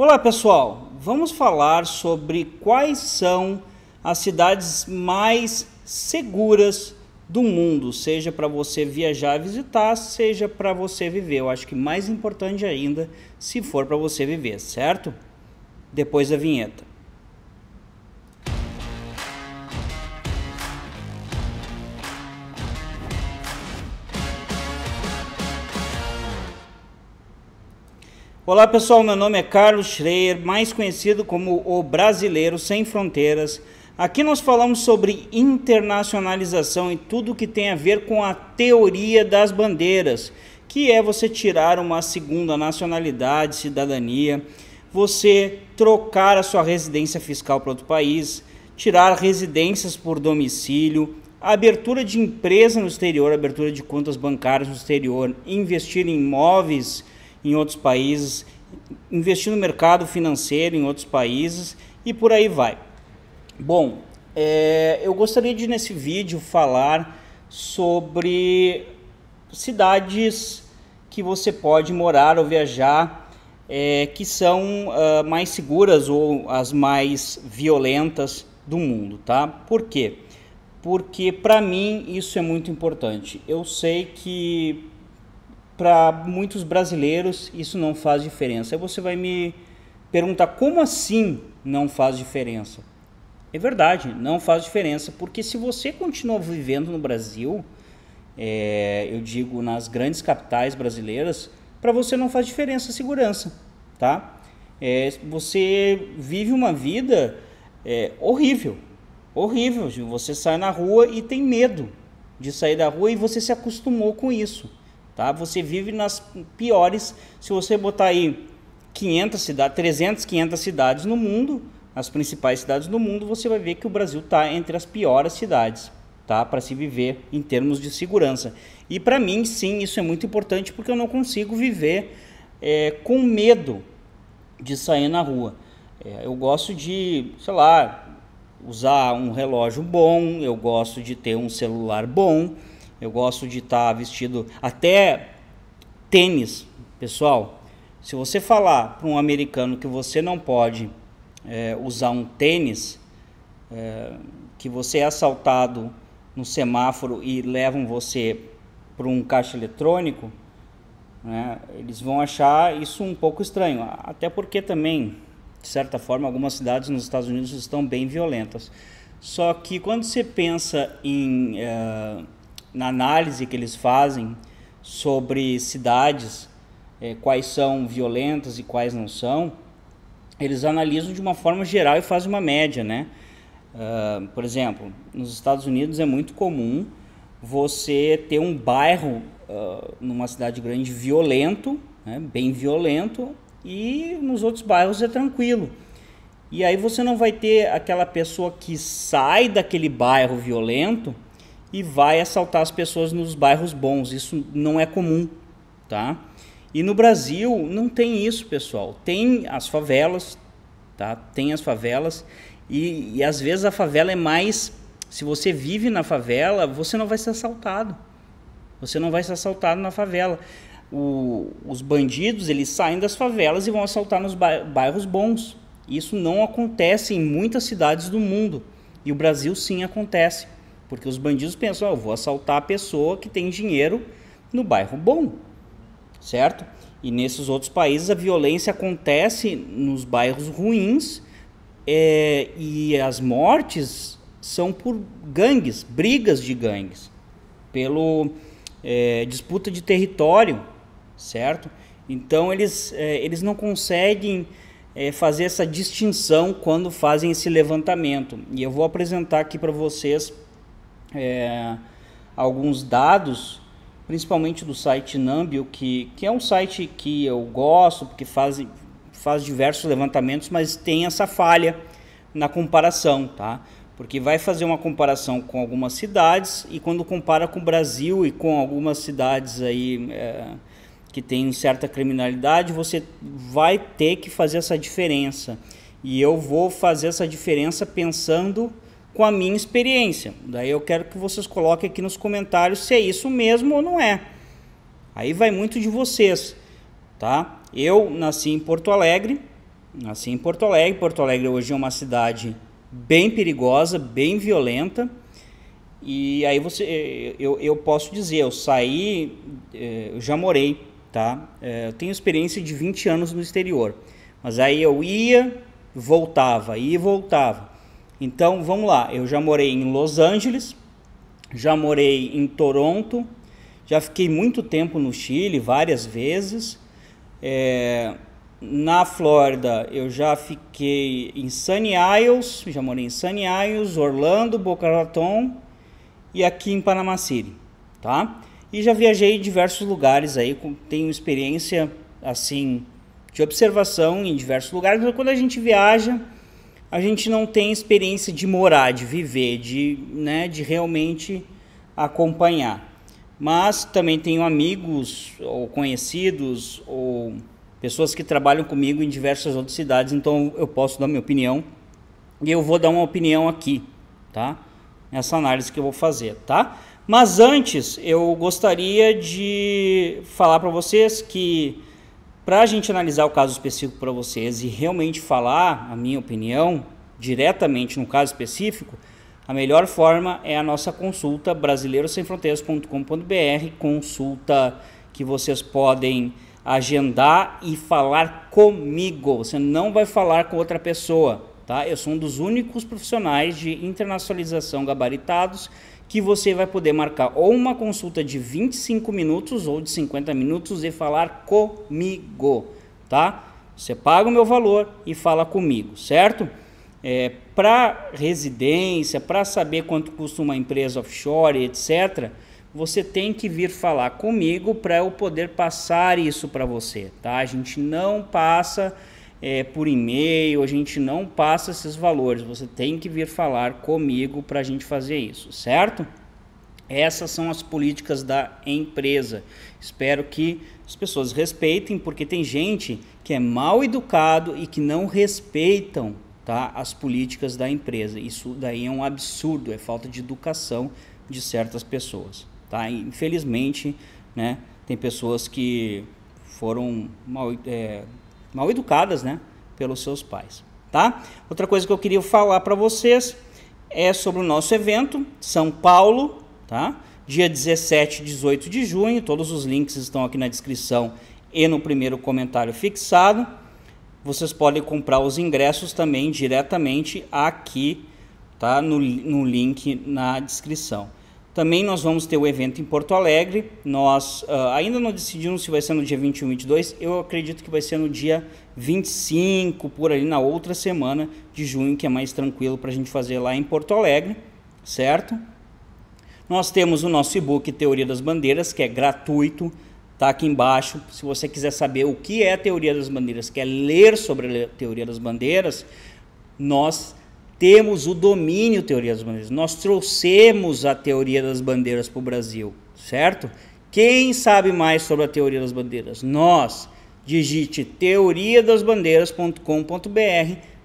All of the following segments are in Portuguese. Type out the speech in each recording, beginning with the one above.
Olá pessoal, vamos falar sobre quais são as cidades mais seguras do mundo, seja para você viajar, visitar, seja para você viver. Eu acho que mais importante ainda se for para você viver, certo? Depois da vinheta. Olá pessoal, meu nome é Carlos Schreier, mais conhecido como o Brasileiro Sem Fronteiras. Aqui nós falamos sobre internacionalização e tudo que tem a ver com a teoria das bandeiras, que é você tirar uma segunda nacionalidade, cidadania, você trocar a sua residência fiscal para outro país, tirar residências por domicílio, abertura de empresa no exterior, abertura de contas bancárias no exterior, investir em imóveis em outros países, investir no mercado financeiro em outros países e por aí vai. Bom, é, eu gostaria de nesse vídeo falar sobre cidades que você pode morar ou viajar é, que são uh, mais seguras ou as mais violentas do mundo, tá? Por quê? Porque para mim isso é muito importante. Eu sei que para muitos brasileiros isso não faz diferença. Aí você vai me perguntar como assim não faz diferença? É verdade, não faz diferença, porque se você continua vivendo no Brasil, é, eu digo nas grandes capitais brasileiras, para você não faz diferença a segurança, tá? É, você vive uma vida é, horrível, horrível. Você sai na rua e tem medo de sair da rua e você se acostumou com isso tá? Você vive nas piores, se você botar aí 500 cidades, 300, 500 cidades no mundo, as principais cidades do mundo, você vai ver que o Brasil está entre as piores cidades, tá? Para se viver em termos de segurança. E para mim, sim, isso é muito importante porque eu não consigo viver é, com medo de sair na rua. É, eu gosto de, sei lá, usar um relógio bom, eu gosto de ter um celular bom, eu gosto de estar tá vestido até tênis, pessoal. Se você falar para um americano que você não pode é, usar um tênis, é, que você é assaltado no semáforo e levam você para um caixa eletrônico, né, eles vão achar isso um pouco estranho. Até porque também, de certa forma, algumas cidades nos Estados Unidos estão bem violentas. Só que quando você pensa em. É, na análise que eles fazem sobre cidades, é, quais são violentas e quais não são, eles analisam de uma forma geral e fazem uma média, né? Uh, por exemplo, nos Estados Unidos é muito comum você ter um bairro uh, numa cidade grande violento, né? bem violento, e nos outros bairros é tranquilo. E aí você não vai ter aquela pessoa que sai daquele bairro violento e vai assaltar as pessoas nos bairros bons. Isso não é comum, tá? E no Brasil não tem isso, pessoal. Tem as favelas, tá? Tem as favelas e, e às vezes a favela é mais. Se você vive na favela, você não vai ser assaltado. Você não vai ser assaltado na favela. O, os bandidos eles saem das favelas e vão assaltar nos bairros bons. Isso não acontece em muitas cidades do mundo e o Brasil sim acontece. Porque os bandidos pensam, ah, eu vou assaltar a pessoa que tem dinheiro no bairro bom, certo? E nesses outros países a violência acontece nos bairros ruins é, e as mortes são por gangues, brigas de gangues, pelo é, disputa de território, certo? Então eles, é, eles não conseguem fazer essa distinção quando fazem esse levantamento. E eu vou apresentar aqui para vocês é, alguns dados, principalmente do site Nambio, que, que é um site que eu gosto, porque faz, faz diversos levantamentos, mas tem essa falha na comparação, tá? Porque vai fazer uma comparação com algumas cidades e quando compara com o Brasil e com algumas cidades aí é, que tem certa criminalidade, você vai ter que fazer essa diferença. E eu vou fazer essa diferença pensando com a minha experiência. Daí eu quero que vocês coloquem aqui nos comentários se é isso mesmo ou não é. Aí vai muito de vocês, tá? Eu nasci em Porto Alegre, nasci em Porto Alegre. Porto Alegre hoje é uma cidade bem perigosa, bem violenta. E aí você, eh, eu, eu posso dizer, eu saí, eh, eu já morei, tá? Eh, eu tenho experiência de 20 anos no exterior, mas aí eu ia, voltava, ia e voltava. Então vamos lá, eu já morei em Los Angeles, já morei em Toronto, já fiquei muito tempo no Chile, várias vezes. É, na Flórida eu já fiquei em Sunny Isles, já morei em Sunny Isles, Orlando, Boca Raton e aqui em Panama City, tá? E já viajei em diversos lugares aí, tenho experiência assim de observação em diversos lugares. Quando a gente viaja, a gente não tem experiência de morar, de viver, de, né, de realmente acompanhar. Mas também tenho amigos ou conhecidos ou pessoas que trabalham comigo em diversas outras cidades, então eu posso dar minha opinião e eu vou dar uma opinião aqui, tá? Nessa análise que eu vou fazer, tá? Mas antes, eu gostaria de falar para vocês que para a gente analisar o caso específico para vocês e realmente falar a minha opinião diretamente no caso específico, a melhor forma é a nossa consulta brasileirosemfronteiras.com.br, consulta que vocês podem agendar e falar comigo. Você não vai falar com outra pessoa, tá? Eu sou um dos únicos profissionais de internacionalização gabaritados que você vai poder marcar ou uma consulta de 25 minutos ou de 50 minutos e falar comigo, tá? Você paga o meu valor e fala comigo, certo? É, para residência, para saber quanto custa uma empresa offshore, etc., você tem que vir falar comigo para eu poder passar isso para você, tá? A gente não passa é, por e-mail, a gente não passa esses valores. Você tem que vir falar comigo para a gente fazer isso, certo? Essas são as políticas da empresa. Espero que as pessoas respeitem, porque tem gente que é mal educado e que não respeitam tá, as políticas da empresa. Isso daí é um absurdo, é falta de educação de certas pessoas. Tá? Infelizmente, né, tem pessoas que foram mal, é, mal educadas, né, pelos seus pais, tá? Outra coisa que eu queria falar para vocês é sobre o nosso evento São Paulo, tá? Dia 17 e 18 de junho, todos os links estão aqui na descrição e no primeiro comentário fixado. Vocês podem comprar os ingressos também diretamente aqui, tá? No, no link na descrição. Também nós vamos ter o evento em Porto Alegre. Nós uh, ainda não decidimos se vai ser no dia 21 e 22. Eu acredito que vai ser no dia 25, por ali na outra semana de junho, que é mais tranquilo para a gente fazer lá em Porto Alegre, certo? Nós temos o nosso e-book Teoria das Bandeiras, que é gratuito, tá aqui embaixo. Se você quiser saber o que é Teoria das Bandeiras, quer ler sobre a Teoria das Bandeiras, nós temos o domínio teoria das bandeiras. Nós trouxemos a teoria das bandeiras para o Brasil, certo? Quem sabe mais sobre a teoria das bandeiras? Nós. Digite teoria das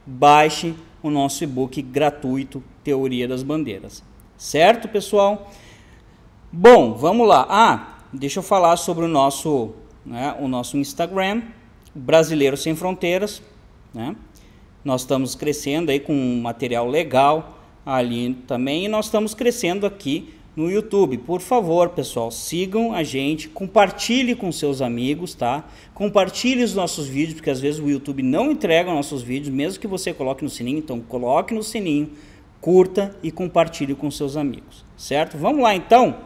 baixe o nosso e-book gratuito Teoria das Bandeiras. Certo, pessoal? Bom, vamos lá. Ah, deixa eu falar sobre o nosso, né, o nosso Instagram, Brasileiro Sem Fronteiras, né? Nós estamos crescendo aí com um material legal ali também e nós estamos crescendo aqui no YouTube. Por favor, pessoal, sigam a gente, compartilhe com seus amigos, tá? Compartilhe os nossos vídeos, porque às vezes o YouTube não entrega nossos vídeos, mesmo que você coloque no sininho, então coloque no sininho, curta e compartilhe com seus amigos, certo? Vamos lá então.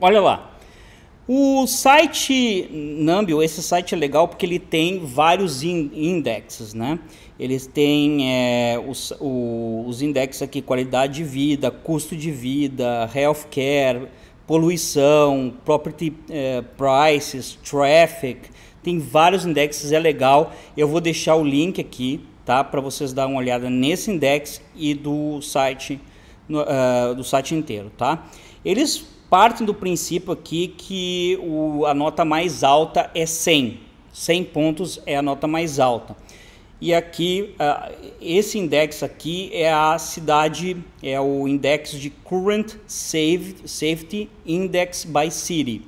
Olha lá. O site Numbio, esse site é legal porque ele tem vários in indexes, né? eles têm é, os, o, os index aqui, qualidade de vida, custo de vida, healthcare, poluição, property é, prices, traffic, tem vários indexes, é legal. Eu vou deixar o link aqui, tá, para vocês dar uma olhada nesse index e do site no, uh, do site inteiro, tá? Eles partem do princípio aqui que o, a nota mais alta é 100. 100 pontos é a nota mais alta. E aqui, ah, esse index aqui é a cidade, é o index de Current Safety Index by City.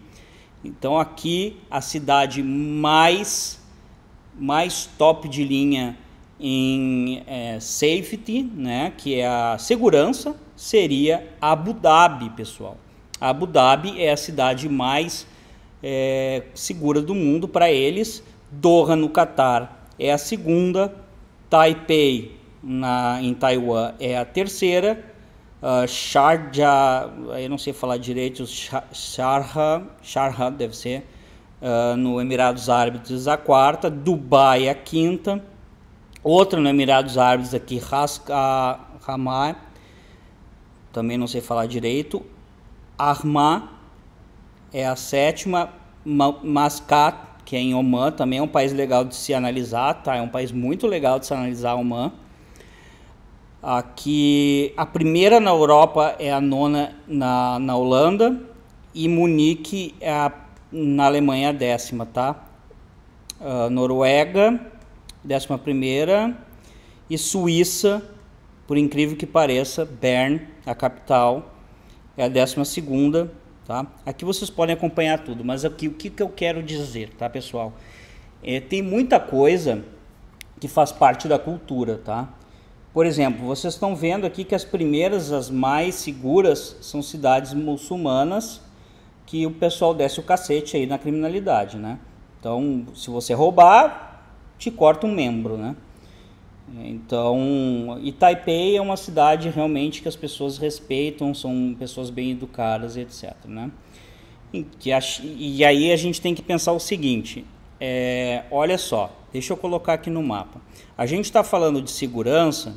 Então aqui a cidade mais, mais top de linha em é, safety, né, que é a segurança, seria Abu Dhabi, pessoal. Abu Dhabi é a cidade mais é, segura do mundo para eles. Doha no Catar é a segunda, Taipei na, em Taiwan é a terceira, uh, Sharjah, eu não sei falar direito, Sharjah, Sharjah deve ser, uh, no Emirados Árabes a quarta, Dubai a quinta, outra no Emirados Árabes aqui, Rasca Ramar, também não sei falar direito, Armá é a sétima, Mascat que é em Oman, também é um país legal de se analisar, tá? É um país muito legal de se analisar, Oman. Aqui, a primeira na Europa é a nona na, na Holanda e Munique é a, na Alemanha a décima, tá? Uh, Noruega, décima primeira e Suíça, por incrível que pareça, Bern, a capital, é a décima segunda tá? Aqui vocês podem acompanhar tudo, mas aqui o que, que eu quero dizer, tá, pessoal? É, tem muita coisa que faz parte da cultura, tá? Por exemplo, vocês estão vendo aqui que as primeiras, as mais seguras, são cidades muçulmanas que o pessoal desce o cacete aí na criminalidade, né? Então, se você roubar, te corta um membro, né? É, então, e Taipei é uma cidade realmente que as pessoas respeitam, são pessoas bem educadas, etc. Né? E, que a, e aí a gente tem que pensar o seguinte: é, olha só, deixa eu colocar aqui no mapa. A gente está falando de segurança,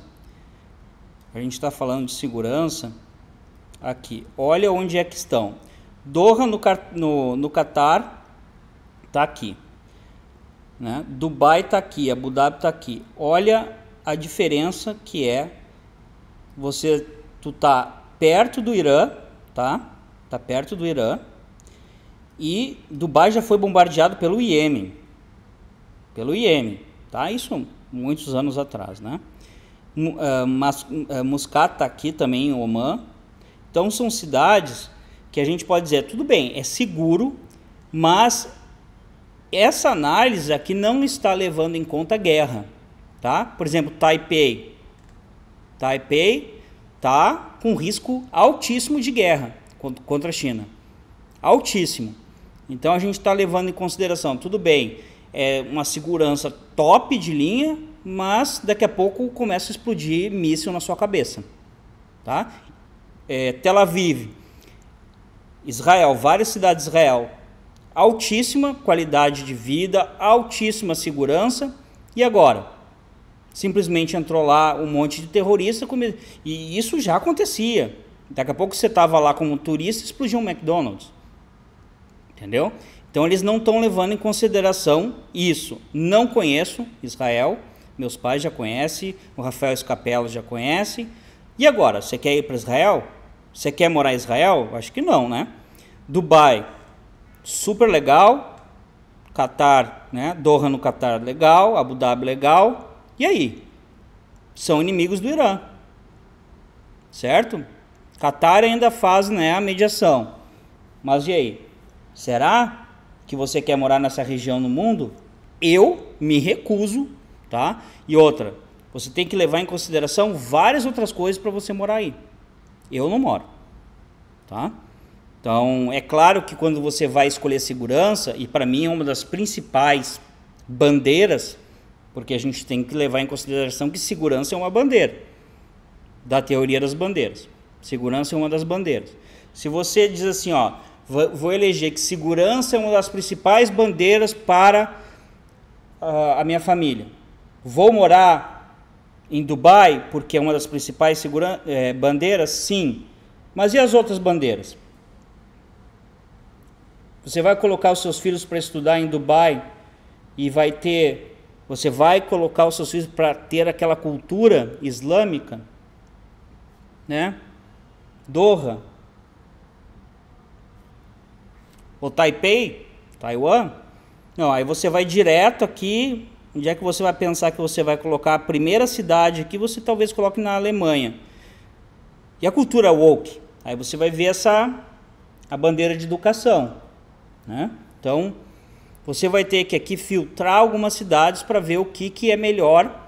a gente está falando de segurança aqui. Olha onde é que estão. Doha no, no, no Catar está aqui. Né? Dubai está aqui, Abu Dhabi está aqui. Olha a diferença que é você tu tá perto do Irã, tá? Tá perto do Irã. E Dubai já foi bombardeado pelo Iêmen. Pelo Iêmen, tá? Isso muitos anos atrás, né? Eh, mas, eh, Muscat tá aqui também, em Oman. Então são cidades que a gente pode dizer, tudo bem, é seguro, mas essa análise aqui não está levando em conta a guerra tá? Por exemplo, Taipei. Taipei tá com risco altíssimo de guerra contra a China. Altíssimo. Então a gente está levando em consideração, tudo bem, é uma segurança top de linha, mas daqui a pouco começa a explodir míssil na sua cabeça. Tá? É, Tel Aviv, Israel, várias cidades de Israel, altíssima qualidade de vida, altíssima segurança. E agora? simplesmente entrou lá um monte de terrorista come... e isso já acontecia. Daqui a pouco você estava lá como turista e explodiu um McDonald's. Entendeu? Então eles não estão levando em consideração isso. Não conheço Israel, meus pais já conhecem, o Rafael Escapello já conhece. E agora, você quer ir para Israel? Você quer morar em Israel? Acho que não, né? Dubai, super legal. Qatar, né? Doha no Qatar, legal. Abu Dhabi, legal. E aí? São inimigos do Irã. Certo? Qatar ainda faz né, a mediação. Mas e aí? Será que você quer morar nessa região no mundo? Eu me recuso, tá? E outra, você tem que levar em consideração várias outras coisas para você morar aí. Eu não moro, tá? Então, é claro que quando você vai escolher segurança, e para mim é uma das principais bandeiras porque a gente tem que levar em consideração que segurança é uma bandeira da teoria das bandeiras. Segurança é uma das bandeiras. Se você diz assim, ó, vou eleger que segurança é uma das principais bandeiras para uh, a minha família. Vou morar em Dubai porque é uma das principais é, bandeiras? Sim. Mas e as outras bandeiras? Você vai colocar os seus filhos para estudar em Dubai e vai ter você vai colocar os seus filhos para ter aquela cultura islâmica, né? Doha. Ou Taipei, Taiwan. Não, aí você vai direto aqui. Onde é que você vai pensar que você vai colocar a primeira cidade que você talvez coloque na Alemanha? E a cultura woke? Aí você vai ver essa a bandeira de educação, né? Então, você vai ter que aqui filtrar algumas cidades para ver o que, que é melhor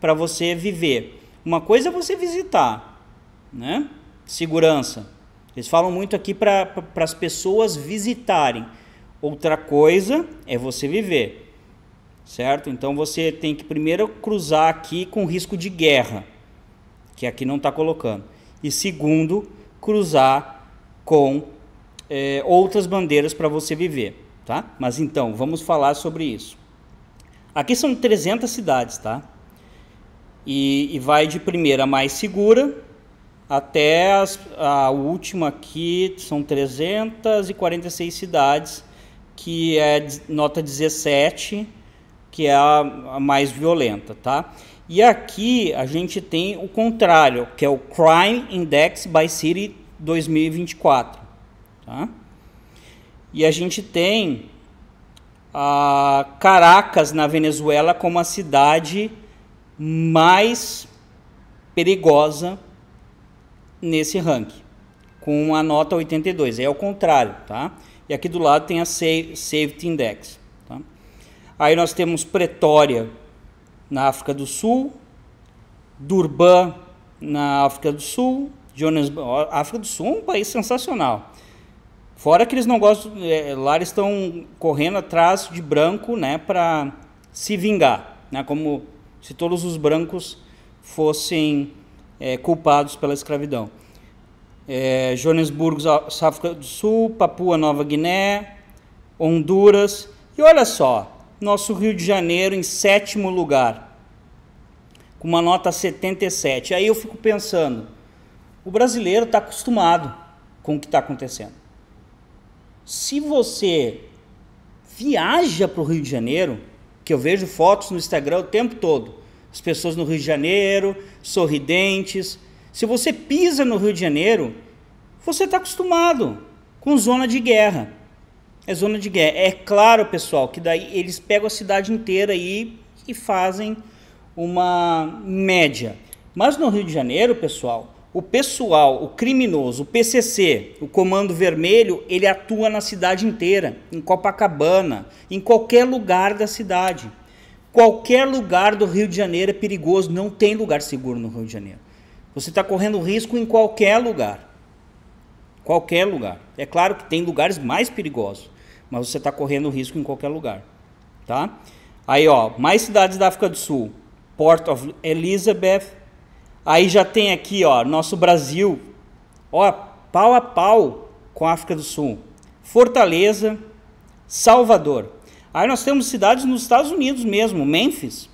para você viver. Uma coisa é você visitar, né? Segurança. Eles falam muito aqui para as pessoas visitarem. Outra coisa é você viver, certo? Então você tem que primeiro cruzar aqui com risco de guerra, que aqui não está colocando. E segundo, cruzar com é, outras bandeiras para você viver tá? Mas então, vamos falar sobre isso. Aqui são 300 cidades, tá? E, e vai de primeira mais segura até as, a última aqui, são 346 cidades, que é nota 17, que é a, a mais violenta, tá? E aqui a gente tem o contrário, que é o Crime Index by City 2024, tá? E a gente tem a ah, Caracas na Venezuela como a cidade mais perigosa nesse ranking, com a nota 82. É o contrário, tá? E aqui do lado tem a Safety Index. Tá? Aí nós temos Pretória na África do Sul, Durban na África do Sul, Jones... África do Sul é um país sensacional. Fora que eles não gostam, é, lá eles estão correndo atrás de branco, né, para se vingar, né, como se todos os brancos fossem é, culpados pela escravidão. É, Joanesburgo, África do Sul, Papua Nova Guiné, Honduras. E olha só, nosso Rio de Janeiro em sétimo lugar, com uma nota 77. Aí eu fico pensando, o brasileiro está acostumado com o que está acontecendo. Se você viaja para o Rio de Janeiro, que eu vejo fotos no Instagram o tempo todo, as pessoas no Rio de Janeiro, sorridentes. Se você pisa no Rio de Janeiro, você está acostumado com zona de guerra. É zona de guerra. É claro, pessoal, que daí eles pegam a cidade inteira e, e fazem uma média. Mas no Rio de Janeiro, pessoal, o pessoal, o criminoso, o PCC, o Comando Vermelho, ele atua na cidade inteira, em Copacabana, em qualquer lugar da cidade. Qualquer lugar do Rio de Janeiro é perigoso, não tem lugar seguro no Rio de Janeiro. Você está correndo risco em qualquer lugar. Qualquer lugar. É claro que tem lugares mais perigosos, mas você está correndo risco em qualquer lugar. Tá? Aí, ó, mais cidades da África do Sul: Port of Elizabeth, Aí já tem aqui, ó, nosso Brasil, ó, pau a pau com a África do Sul. Fortaleza, Salvador. Aí nós temos cidades nos Estados Unidos mesmo, Memphis,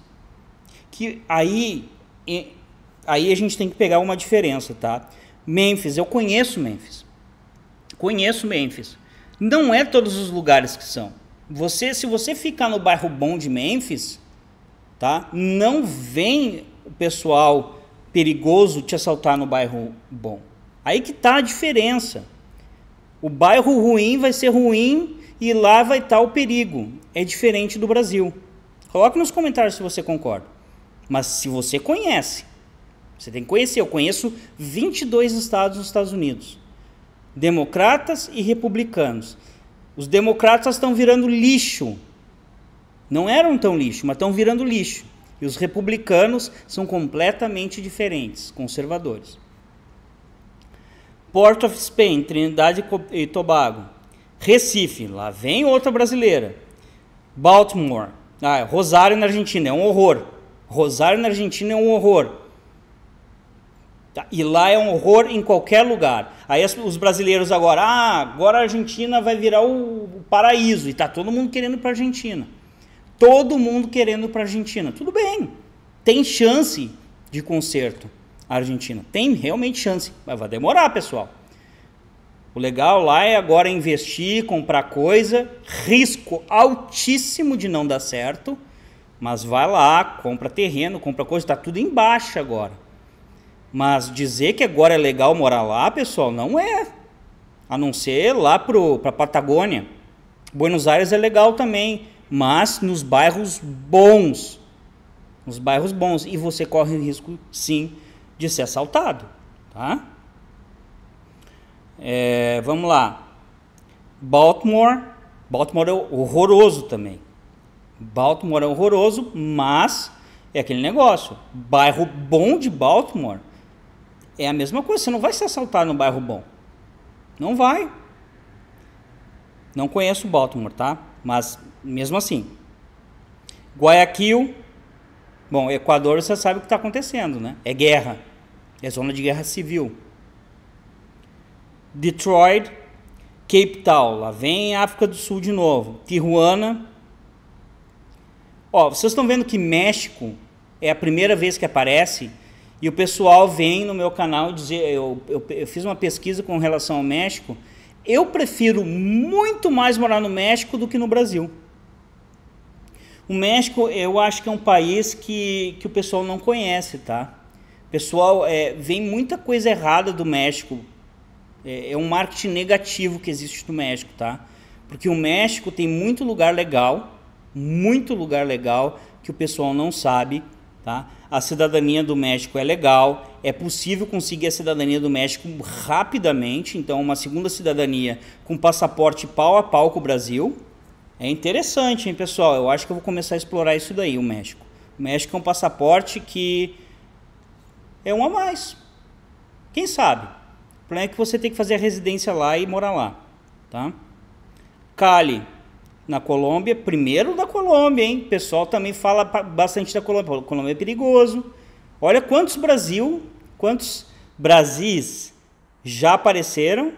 que aí aí a gente tem que pegar uma diferença, tá? Memphis, eu conheço Memphis. Conheço Memphis. Não é todos os lugares que são. Você, se você ficar no bairro bom de Memphis, tá? Não vem o pessoal perigoso te assaltar no bairro bom. Aí que tá a diferença. O bairro ruim vai ser ruim e lá vai estar tá o perigo. É diferente do Brasil. Coloque nos comentários se você concorda. Mas se você conhece, você tem que conhecer. Eu conheço 22 estados nos Estados Unidos. Democratas e republicanos. Os democratas estão virando lixo. Não eram tão lixo, mas estão virando lixo. E os republicanos são completamente diferentes, conservadores. Port of Spain, Trinidade e Tobago. Recife, lá vem outra brasileira. Baltimore, ah, Rosário na Argentina, é um horror. Rosário na Argentina é um horror. Tá? E lá é um horror em qualquer lugar. Aí as, os brasileiros agora, ah, agora a Argentina vai virar o, o paraíso. E tá todo mundo querendo para a Argentina. Todo mundo querendo para a Argentina. Tudo bem, tem chance de conserto a Argentina. Tem realmente chance, mas vai demorar, pessoal. O legal lá é agora investir, comprar coisa, risco altíssimo de não dar certo, mas vai lá, compra terreno, compra coisa, está tudo embaixo agora. Mas dizer que agora é legal morar lá, pessoal, não é. A não ser lá para a Patagônia. Buenos Aires é legal também, mas nos bairros bons. Nos bairros bons. E você corre o risco, sim, de ser assaltado. Tá? É, vamos lá. Baltimore. Baltimore é horroroso também. Baltimore é horroroso, mas é aquele negócio. Bairro bom de Baltimore é a mesma coisa. Você não vai ser assaltado no bairro bom. Não vai. Não conheço Baltimore, tá? Mas mesmo assim. Guayaquil, bom, Equador você sabe o que está acontecendo, né? É guerra, é zona de guerra civil. Detroit, Cape Town, lá vem África do Sul de novo. Tijuana. Ó, vocês estão vendo que México é a primeira vez que aparece e o pessoal vem no meu canal dizer, eu, eu, eu fiz uma pesquisa com relação ao México. Eu prefiro muito mais morar no México do que no Brasil. O México, eu acho que é um país que, que o pessoal não conhece, tá? Pessoal, é, vem muita coisa errada do México. É, é um marketing negativo que existe no México, tá? Porque o México tem muito lugar legal, muito lugar legal que o pessoal não sabe, tá? A cidadania do México é legal, é possível conseguir a cidadania do México rapidamente, então uma segunda cidadania com passaporte pau a pau com o Brasil, é interessante, hein, pessoal? Eu acho que eu vou começar a explorar isso daí, o México. O México é um passaporte que é um a mais. Quem sabe? O problema é que você tem que fazer a residência lá e morar lá, tá? Cali, na Colômbia, primeiro da Colômbia, hein? O pessoal também fala bastante da Colômbia. A Colômbia é perigoso. Olha quantos Brasil, quantos Brasis já apareceram.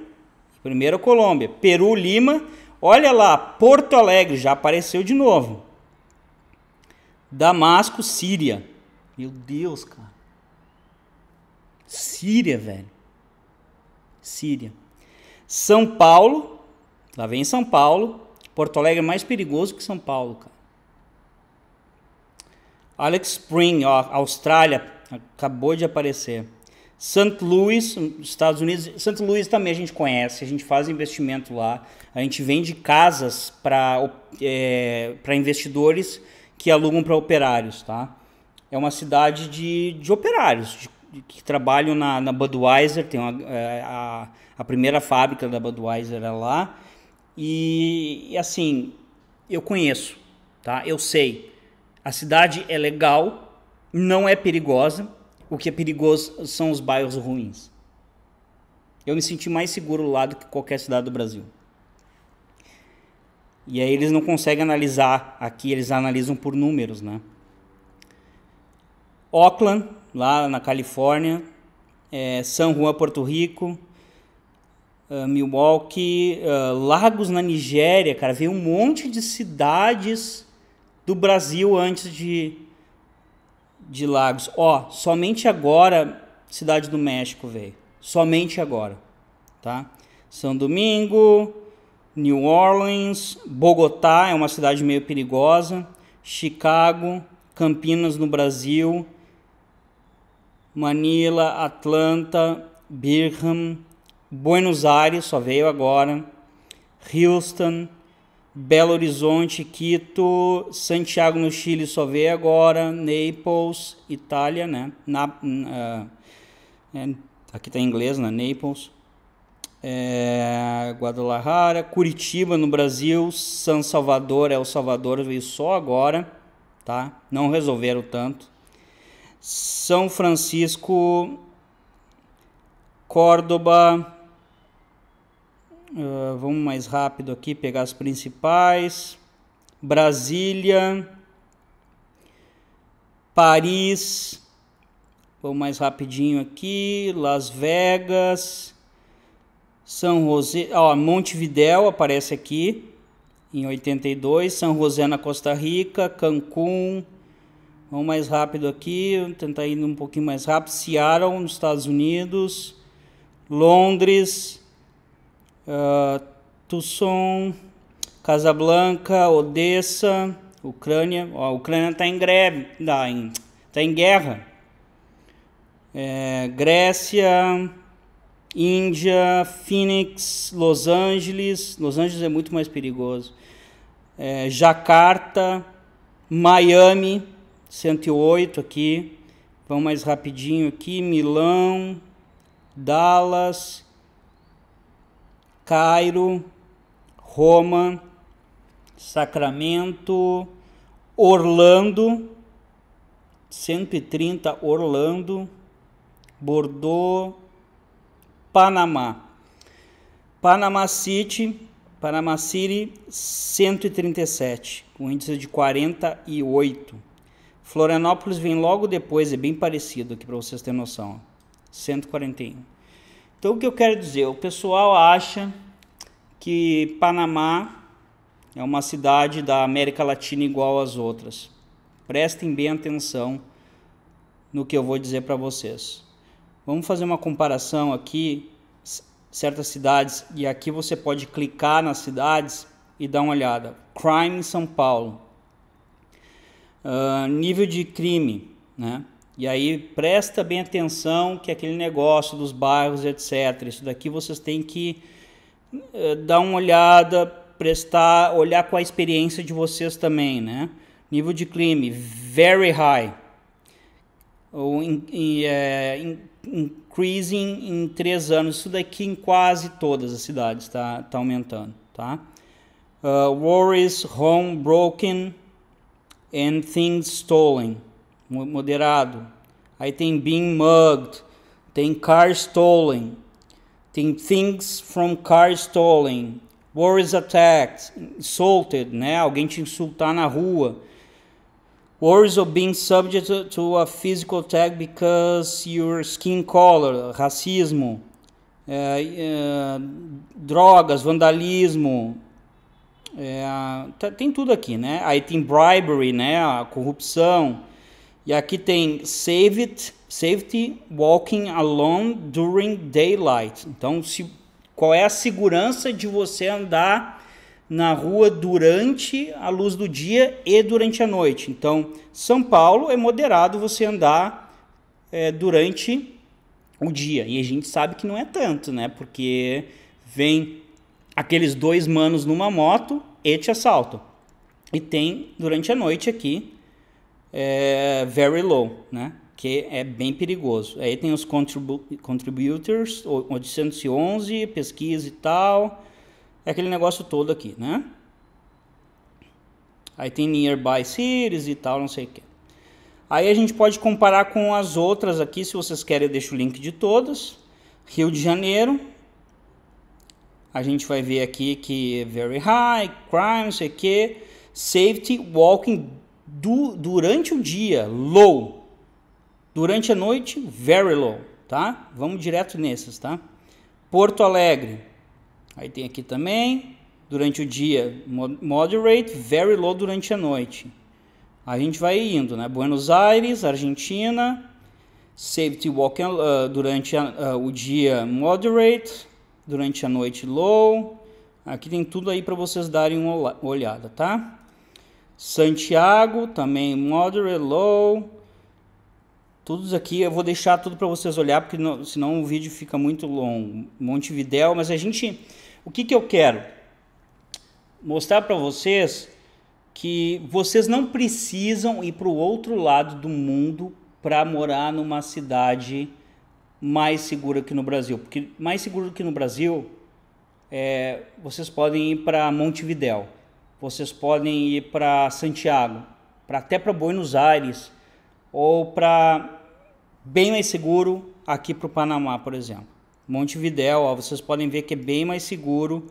Primeiro a Colômbia, Peru, Lima. Olha lá, Porto Alegre já apareceu de novo. Damasco, Síria. Meu Deus, cara. Síria, velho. Síria. São Paulo. Lá vem São Paulo. Porto Alegre é mais perigoso que São Paulo, cara. Alex Spring, ó, Austrália, acabou de aparecer. St. Louis, Estados Unidos, St. Louis também a gente conhece, a gente faz investimento lá, a gente vende casas para é, investidores que alugam para operários, tá? É uma cidade de, de operários de, de, que trabalham na, na Budweiser, tem uma, é, a, a primeira fábrica da Budweiser é lá, e, e assim, eu conheço, tá? Eu sei, a cidade é legal, não é perigosa, o que é perigoso são os bairros ruins. Eu me senti mais seguro lá do que qualquer cidade do Brasil. E aí eles não conseguem analisar aqui, eles analisam por números, né? Oakland, lá na Califórnia, é, San Juan, Porto Rico, uh, Milwaukee, uh, Lagos na Nigéria, cara, veio um monte de cidades do Brasil antes de de Lagos. Ó, somente agora, Cidade do México, veio. Somente agora, tá? São Domingo, New Orleans, Bogotá é uma cidade meio perigosa, Chicago, Campinas no Brasil, Manila, Atlanta, Birmingham, Buenos Aires só veio agora, Houston, Belo Horizonte, Quito, Santiago no Chile só veio agora, Naples, Itália, né? Na, uh, é, aqui tá em inglês, né? Naples. É, Guadalajara, Curitiba no Brasil, São Salvador, El Salvador veio só agora, tá? Não resolveram tanto. São Francisco, Córdoba, Uh, vamos mais rápido aqui, pegar as principais. Brasília, Paris, vamos mais rapidinho aqui, Las Vegas, São José, ó, Montevidéu aparece aqui em 82, São José na Costa Rica, Cancún, vamos mais rápido aqui, tentar ir um pouquinho mais rápido, Seattle nos Estados Unidos, Londres, ah, Tucson, Casablanca, Odessa, Ucrânia. Ó, a Ucrânia está em greve, está em, tá em guerra. É, Grécia, Índia, Phoenix, Los Angeles. Los Angeles é muito mais perigoso. É, Jacarta, Miami, 108 aqui. Vamos mais rapidinho aqui. Milão, Dallas, Cairo, Roma, Sacramento, Orlando, 130 Orlando, Bordeaux, Panamá. Panama City, Panama City 137, com um índice de 48. Florianópolis vem logo depois, é bem parecido aqui para vocês terem noção. 141. Então o que eu quero dizer, o pessoal acha que Panamá é uma cidade da América Latina igual às outras. Prestem bem atenção no que eu vou dizer para vocês. Vamos fazer uma comparação aqui, certas cidades, e aqui você pode clicar nas cidades e dar uma olhada. Crime em São Paulo. Uh, nível de crime, né? E aí presta bem atenção que aquele negócio dos bairros, etc. Isso daqui vocês têm que eh, dar uma olhada, prestar, olhar com a experiência de vocês também, né? Nível de crime very high, ou in, in, eh, in, increasing em três anos. Isso daqui em quase todas as cidades está tá aumentando, tá? Uh, worries, home broken and things stolen moderado. Aí tem being mugged, tem car stolen, tem things from car stolen, worries attacked, insulted, né? Alguém te insultar na rua. Worries of being subject to a physical attack because your skin color, racismo, é, é, drogas, vandalismo, é, tá, tem tudo aqui, né? Aí tem bribery, né? A corrupção. E aqui tem save it, safety walking alone during daylight. Então, se, qual é a segurança de você andar na rua durante a luz do dia e durante a noite? Então, São Paulo é moderado você andar é, durante o dia. E a gente sabe que não é tanto, né? Porque vem aqueles dois manos numa moto e te assaltam. E tem durante a noite aqui é, very low, né? que é bem perigoso. Aí tem os contribu contributors, 811, pesquisa e tal, é aquele negócio todo aqui, né? Aí tem nearby cities e tal, não sei o que. Aí a gente pode comparar com as outras aqui, se vocês querem eu deixo o link de todas. Rio de Janeiro, a gente vai ver aqui que é very high, crime, não sei o que, safety, walking Du, durante o dia, low. Durante a noite, very low, tá? Vamos direto nesses, tá? Porto Alegre. Aí tem aqui também, durante o dia, moderate, very low durante a noite. A gente vai indo, né? Buenos Aires, Argentina, safety walk uh, durante a, uh, o dia, moderate, durante a noite, low. Aqui tem tudo aí para vocês darem uma olhada, tá? Santiago, também moderate low. Todos aqui, eu vou deixar tudo para vocês olhar, porque não, senão o vídeo fica muito longo. Montevidéu, mas a gente, o que que eu quero? Mostrar para vocês que vocês não precisam ir para o outro lado do mundo para morar numa cidade mais segura que no Brasil, porque mais seguro que no Brasil, é, vocês podem ir para Montevidéu vocês podem ir para Santiago, para até para Buenos Aires ou para bem mais seguro aqui para o Panamá, por exemplo. Montevidéu, ó, vocês podem ver que é bem mais seguro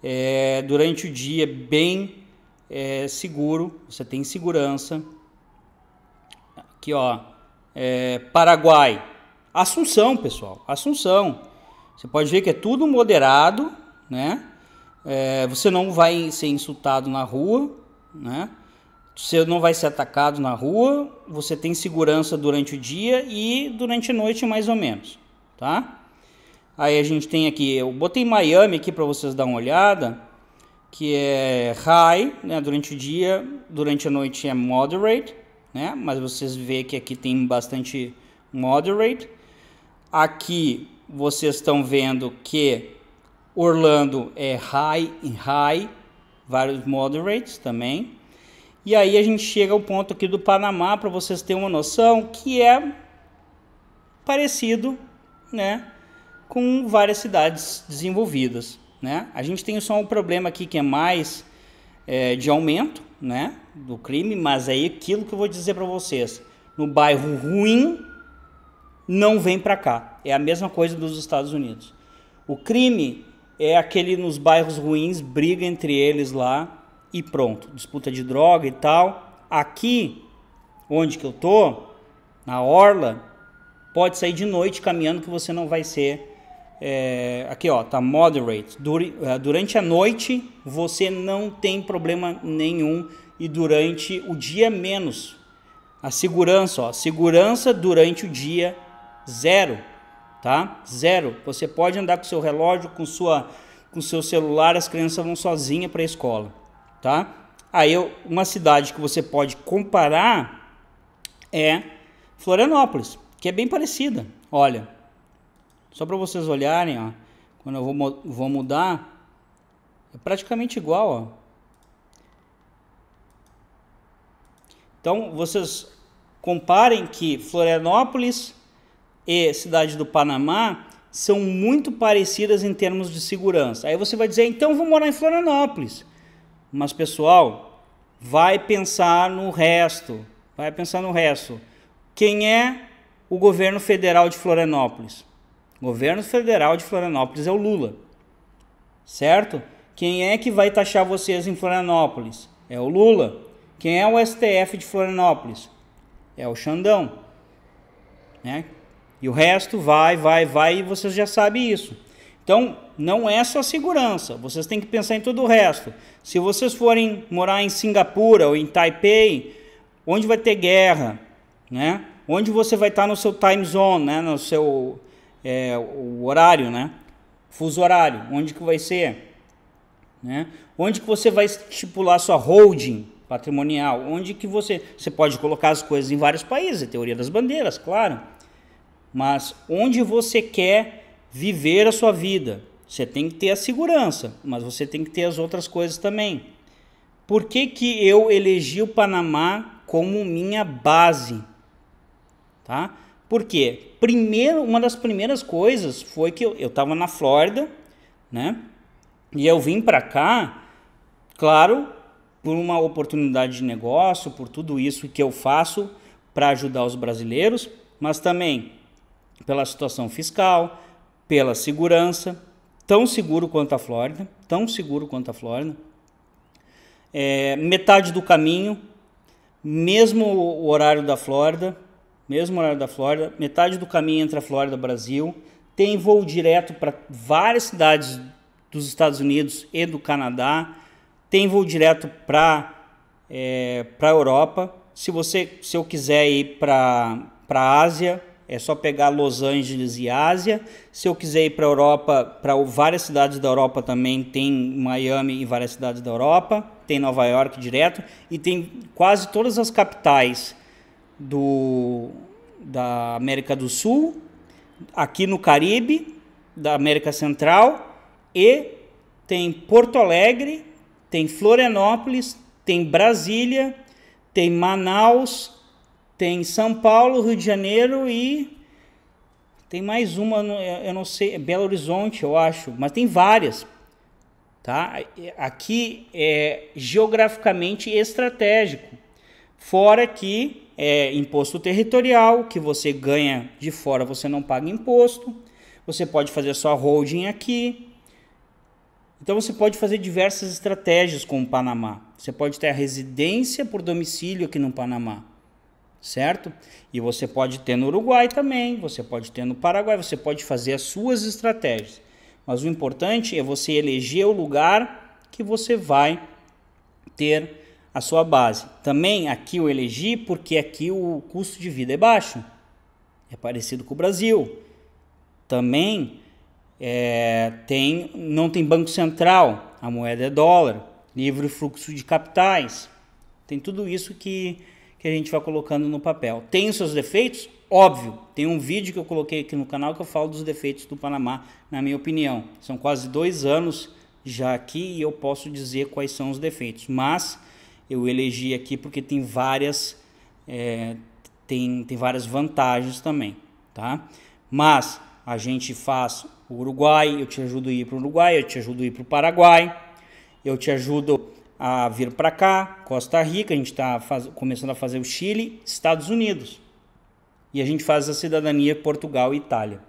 é, durante o dia, bem é, seguro. Você tem segurança. Aqui, ó, é, Paraguai, Assunção, pessoal, Assunção. Você pode ver que é tudo moderado, né? É, você não vai ser insultado na rua, né? Você não vai ser atacado na rua, você tem segurança durante o dia e durante a noite mais ou menos, tá? Aí a gente tem aqui, eu botei Miami aqui para vocês dar uma olhada, que é high, né, durante o dia, durante a noite é moderate, né? Mas vocês vê que aqui tem bastante moderate. Aqui vocês estão vendo que Orlando é high e high, vários moderates também. E aí a gente chega ao ponto aqui do Panamá para vocês terem uma noção que é parecido, né, com várias cidades desenvolvidas, né? A gente tem só um problema aqui que é mais é, de aumento, né, do crime, mas é aquilo que eu vou dizer para vocês. No bairro ruim não vem para cá. É a mesma coisa dos Estados Unidos. O crime é aquele nos bairros ruins, briga entre eles lá e pronto, disputa de droga e tal. Aqui, onde que eu tô, na orla, pode sair de noite caminhando que você não vai ser é, aqui ó, tá moderate. É, durante a noite você não tem problema nenhum e durante o dia menos. A segurança, ó, segurança durante o dia zero tá? Zero. Você pode andar com seu relógio, com sua com seu celular, as crianças vão sozinha para a escola, tá? Aí uma cidade que você pode comparar é Florianópolis, que é bem parecida. Olha, só para vocês olharem, ó, quando eu vou, vou mudar, é praticamente igual, ó. Então, vocês comparem que Florianópolis e Cidade do Panamá são muito parecidas em termos de segurança. Aí você vai dizer, então vou morar em Florianópolis. Mas pessoal, vai pensar no resto, vai pensar no resto. Quem é o governo federal de Florianópolis? O governo federal de Florianópolis é o Lula. Certo? Quem é que vai taxar vocês em Florianópolis? É o Lula. Quem é o STF de Florianópolis? É o Xandão. Né? E o resto vai, vai, vai, e vocês já sabem isso. Então, não é só segurança, vocês têm que pensar em todo o resto. Se vocês forem morar em Singapura ou em Taipei, onde vai ter guerra, né? Onde você vai estar no seu time zone, né? No seu é, horário, né? Fuso horário, onde que vai ser, né? Onde que você vai estipular sua holding patrimonial? Onde que você você pode colocar as coisas em vários países? É teoria das bandeiras, claro mas onde você quer viver a sua vida. Você tem que ter a segurança, mas você tem que ter as outras coisas também. Por que, que eu elegi o Panamá como minha base? Tá? Porque primeiro, uma das primeiras coisas foi que eu estava na Flórida, né? E eu vim para cá, claro, por uma oportunidade de negócio, por tudo isso que eu faço para ajudar os brasileiros, mas também pela situação fiscal, pela segurança, tão seguro quanto a Flórida, tão seguro quanto a Flórida. É, metade do caminho, mesmo o horário da Flórida, mesmo horário da Flórida, metade do caminho entre a Flórida e o Brasil, tem voo direto para várias cidades dos Estados Unidos e do Canadá, tem voo direto para é, para Europa. Se você, se eu quiser ir para para Ásia, é só pegar Los Angeles e Ásia. Se eu quiser ir para a Europa, para várias cidades da Europa também, tem Miami e várias cidades da Europa, tem Nova York direto, e tem quase todas as capitais do, da América do Sul, aqui no Caribe, da América Central, e tem Porto Alegre, tem Florianópolis, tem Brasília, tem Manaus, tem São Paulo, Rio de Janeiro e tem mais uma, eu não sei, é Belo Horizonte, eu acho, mas tem várias. Tá? Aqui é geograficamente estratégico. Fora que é imposto territorial, que você ganha de fora, você não paga imposto. Você pode fazer sua holding aqui. Então você pode fazer diversas estratégias com o Panamá. Você pode ter a residência por domicílio aqui no Panamá certo? E você pode ter no Uruguai também, você pode ter no Paraguai, você pode fazer as suas estratégias. Mas o importante é você eleger o lugar que você vai ter a sua base. Também aqui eu elegi porque aqui o custo de vida é baixo, é parecido com o Brasil. Também é, tem, não tem banco central, a moeda é dólar, livre fluxo de capitais. Tem tudo isso que que a gente vai colocando no papel. Tem os seus defeitos? Óbvio. Tem um vídeo que eu coloquei aqui no canal que eu falo dos defeitos do Panamá, na minha opinião. São quase dois anos já aqui e eu posso dizer quais são os defeitos. Mas eu elegi aqui porque tem várias, é, tem, tem várias vantagens também, tá? Mas a gente faz o Uruguai, eu te ajudo a ir para o Uruguai, eu te ajudo a ir para o Paraguai, eu te ajudo a vir para cá, Costa Rica, a gente está começando a fazer o Chile, Estados Unidos. E a gente faz a cidadania Portugal e Itália.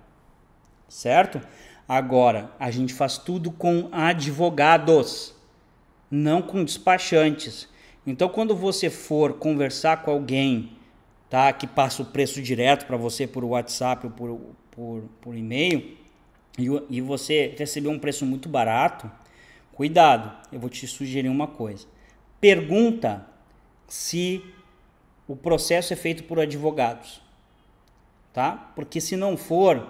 Certo? Agora, a gente faz tudo com advogados, não com despachantes. Então, quando você for conversar com alguém tá, que passa o preço direto para você por WhatsApp ou por, por, por e-mail, e, e você receber um preço muito barato, Cuidado, eu vou te sugerir uma coisa. Pergunta se o processo é feito por advogados, tá? Porque se não for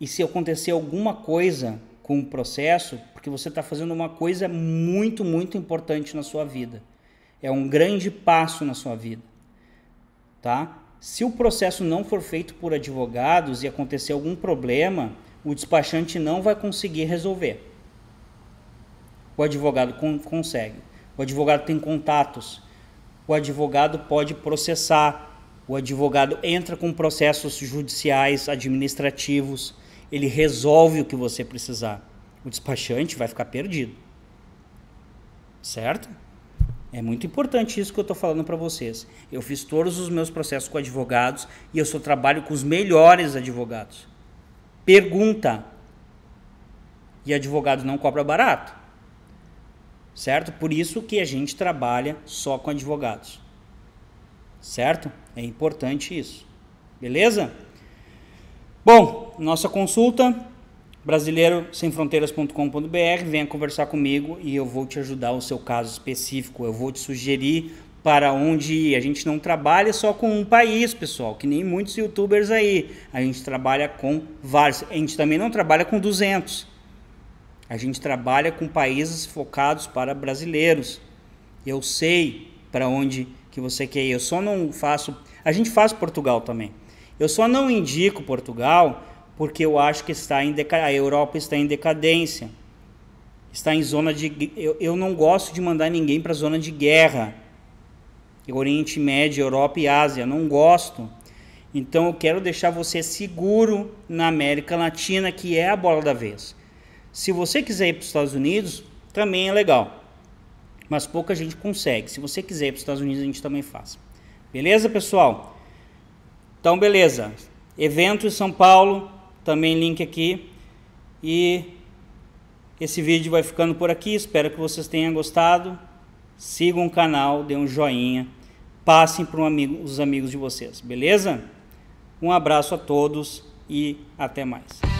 e se acontecer alguma coisa com o processo, porque você está fazendo uma coisa muito, muito importante na sua vida. É um grande passo na sua vida, tá? Se o processo não for feito por advogados e acontecer algum problema, o despachante não vai conseguir resolver o advogado con consegue. O advogado tem contatos. O advogado pode processar. O advogado entra com processos judiciais, administrativos. Ele resolve o que você precisar. O despachante vai ficar perdido. Certo? É muito importante isso que eu estou falando para vocês. Eu fiz todos os meus processos com advogados e eu só trabalho com os melhores advogados. Pergunta. E advogado não cobra barato certo? Por isso que a gente trabalha só com advogados, certo? É importante isso, beleza? Bom, nossa consulta brasileirosemfronteiras.com.br, venha conversar comigo e eu vou te ajudar o seu caso específico, eu vou te sugerir para onde ir. A gente não trabalha só com um país, pessoal, que nem muitos youtubers aí. A gente trabalha com vários. A gente também não trabalha com 200 a gente trabalha com países focados para brasileiros. Eu sei para onde que você quer ir. Eu só não faço. A gente faz Portugal também. Eu só não indico Portugal porque eu acho que está em deca... a Europa está em decadência. Está em zona de. Eu, eu não gosto de mandar ninguém para zona de guerra. Oriente Médio, Europa e Ásia. Não gosto. Então eu quero deixar você seguro na América Latina, que é a bola da vez. Se você quiser ir para os Estados Unidos, também é legal. Mas pouca gente consegue. Se você quiser ir para os Estados Unidos, a gente também faz. Beleza, pessoal? Então, beleza. Evento em São Paulo, também link aqui. E esse vídeo vai ficando por aqui. Espero que vocês tenham gostado. Sigam o canal, dê um joinha. Passem para um amigo, os amigos de vocês, beleza? Um abraço a todos e até mais.